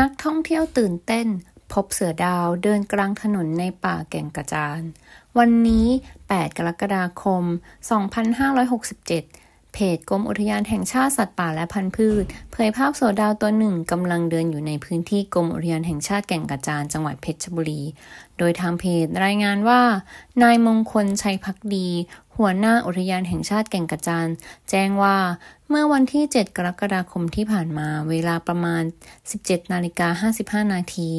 นักท่องเที่ยวตื่นเต้น พบเสือดาวเดินกลางถนนในป่าแก่งกระจาน วันนี้ 8 กรกฎาคม 2567 เพจกรมอุทยานแห่งชาติ สัตว์ป่าและพันธุ์พืช เผยภาพเสือดาวตัวหนึ่งกำลังเดินอยู่ในพื้นที่กรมอุทยานแห่งชาติแก่งกระจานจังหวัดเพชรบุรี โดยทางเพจรายงานว่า นายมงคล ชัยพักดี หัวหน้าอุทยานแห่งชาติแก่งกระจานแจ้งว่าเมื่อวันที่ 7 กรกฎาคมที่ผ่านมาเวลาประมาณ 17นาฬิกา55นาที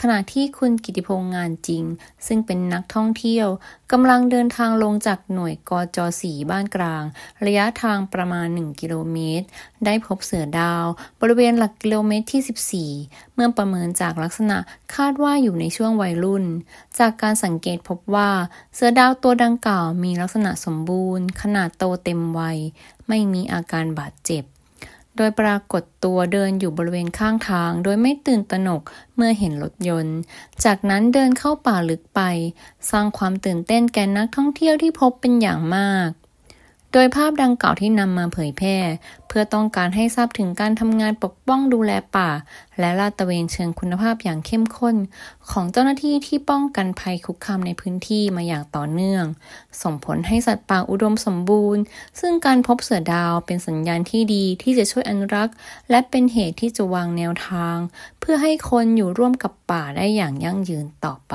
ขณะที่คุณกิติพงษ์ งานจริง ซึ่งเป็นนักท่องเที่ยว กำลังเดินทางลงจากหน่วย กจสีบ้านกลาง ระยะทางประมาณ 1 กิโลเมตร ได้พบเสือดาว บริเวณหลักกิโลเมตรที่ 14 เมื่อประเมินจากลักษณะคาดว่าอยู่ในช่วงวัยรุ่น จากการสังเกตพบว่า เสือดาวตัวดังกล่าวมีลักษณะสมบูรณ์ ขนาดโตเต็มวัยไม่มีอาการบาดเจ็บ โดยปรากฏตัวเดินอยู่บริเวณข้างทาง โดยไม่ตื่นตระหนกเมื่อเห็นรถยนต์ จากนั้นเดินเข้าป่าลึกไป สร้างความตื่นเต้นแก่นักท่องเที่ยวที่พบเป็นอย่างมากโดยภาพดังกล่าวที่นำมาเผยแพร่ เพื่อต้องการให้ทราบถึงการทำงานปกป้องดูแลป่า และลาดตระเวนเชิงคุณภาพอย่างเข้มข้น ของเจ้าหน้าที่ที่ป้องกันภัยคุกคามในพื้นที่มาอย่างต่อเนื่องส่งผลให้สัตว์ป่าอุดมสมบูรณ์ซึ่งการพบเสือดาวเป็นสัญญาณที่ดีที่จะช่วยอนุรักษ์และเป็นเหตุที่จะวางแนวทาง เพื่อให้คนอยู่ร่วมกับป่าได้อย่างยั่งยืนต่อไป